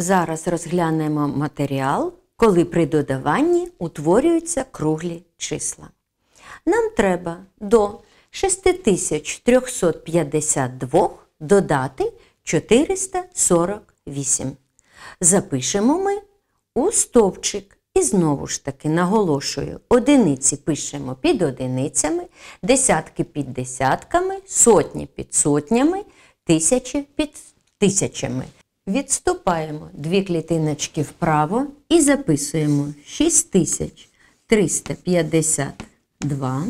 Зараз розглянемо матеріал, коли при додаванні утворюються круглі числа. Нам треба до 6352 додати 448. Запишемо ми у стовпчик. І знову ж таки наголошую, одиниці пишемо під одиницями, десятки під десятками, сотні під сотнями, тисячі під тисячами. Відступаємо дві клітиночки вправо і записуємо 6352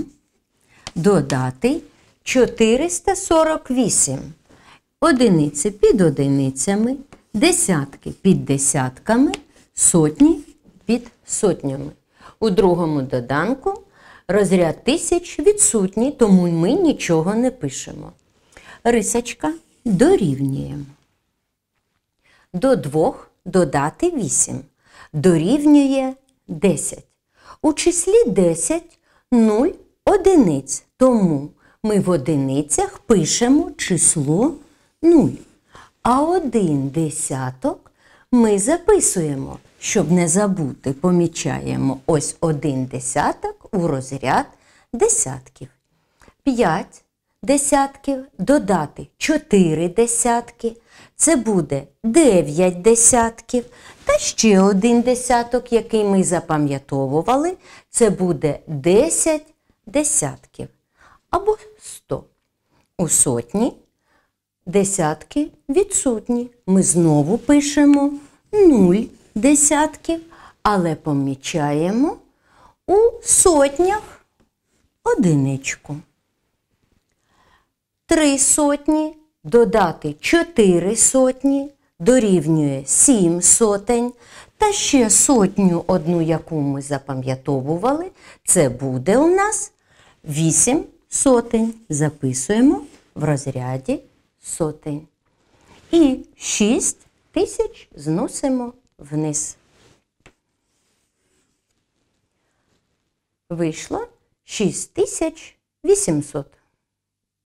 додати 448. Одиниці під одиницями, десятки під десятками, сотні під сотнями. У другому доданку розряд тисяч відсутній, тому ми нічого не пишемо. Рисочка дорівнюємо до 2 додати 8 дорівнює 10. У числі 10 0 одиниць, тому ми в одиницях пишемо число 0. А один десяток ми записуємо, щоб не забути, помічаємо ось один десяток у розряд десятків. 5 десятків додати 4 десятки. Це буде 9 десятків та ще один десяток, який ми запам'ятовували. Це буде 10 десятків або 100. У сотні десятки відсутні. Ми знову пишемо 0 десятків, але помічаємо у сотнях одиничку. Три сотні додати 4 сотні дорівнює 7 сотень. Та ще сотню одну, яку ми запам'ятовували, це буде у нас 8 сотень. Записуємо в розряді сотень. І 6 тисяч зносимо вниз. Вийшло 6800.